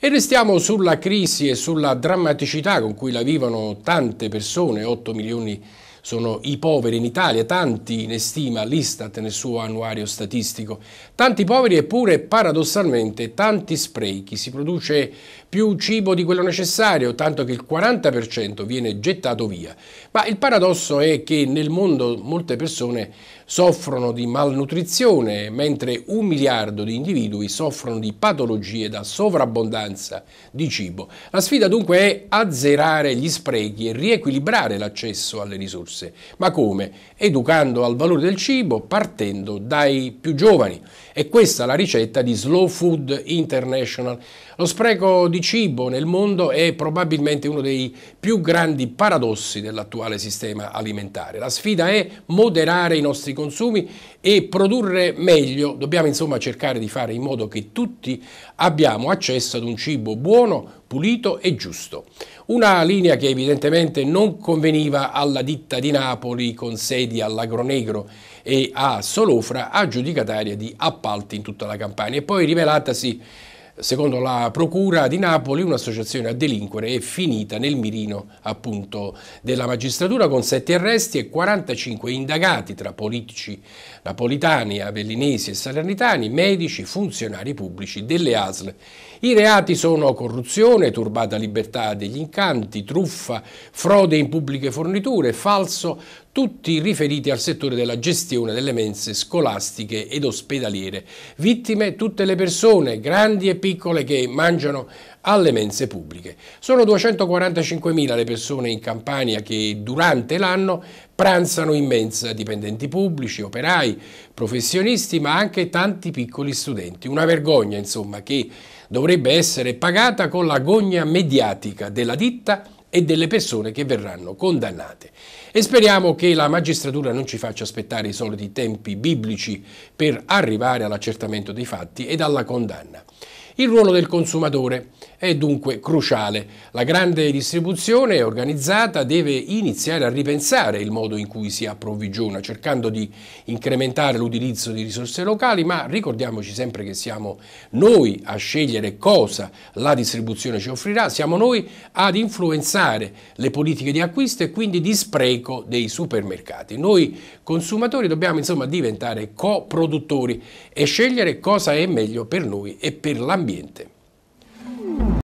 E restiamo sulla crisi e sulla drammaticità con cui la vivono tante persone, 8 milioni sono i poveri in Italia, tanti ne stima l'Istat nel suo annuario statistico, tanti poveri eppure paradossalmente tanti sprechi, si produce più cibo di quello necessario, tanto che il 40% viene gettato via. Ma il paradosso è che nel mondo molte persone soffrono di malnutrizione, mentre un miliardo di individui soffrono di patologie da sovrabbondanza di cibo. La sfida dunque è azzerare gli sprechi e riequilibrare l'accesso alle risorse. Ma come? Educando al valore del cibo, partendo dai più giovani. E questa è la ricetta di Slow Food International. Lo spreco di cibo nel mondo è probabilmente uno dei più grandi paradossi dell'attuale sistema alimentare. La sfida è moderare i nostri consumi e produrre meglio. Dobbiamo insomma cercare di fare in modo che tutti abbiamo accesso ad un cibo buono, pulito e giusto. Una linea che evidentemente non conveniva alla ditta di Napoli con sedi all'Agronegro e a Solofra, aggiudicataria di appalti in tutta la Campania e poi rivelatasi secondo la Procura di Napoli un'associazione a delinquere è finita nel mirino appunto della magistratura con sette arresti e 45 indagati tra politici napolitani, avellinesi e salernitani, medici, funzionari pubblici delle ASL. I reati sono corruzione, turbata libertà degli incanti, truffa, frode in pubbliche forniture, falso tutti riferiti al settore della gestione delle mense scolastiche ed ospedaliere. Vittime tutte le persone, grandi e piccole, che mangiano alle mense pubbliche. Sono 245.000 le persone in Campania che durante l'anno pranzano in mensa, dipendenti pubblici, operai, professionisti, ma anche tanti piccoli studenti. Una vergogna, insomma, che dovrebbe essere pagata con la gogna mediatica della ditta e delle persone che verranno condannate. E speriamo che la magistratura non ci faccia aspettare i soliti tempi biblici per arrivare all'accertamento dei fatti ed alla condanna. Il ruolo del consumatore è dunque cruciale. La grande distribuzione organizzata deve iniziare a ripensare il modo in cui si approvvigiona, cercando di incrementare l'utilizzo di risorse locali, ma ricordiamoci sempre che siamo noi a scegliere cosa la distribuzione ci offrirà, siamo noi ad influenzare le politiche di acquisto e quindi di spreco dei supermercati. Noi consumatori dobbiamo insomma diventare coproduttori e scegliere cosa è meglio per noi e per l'ambiente.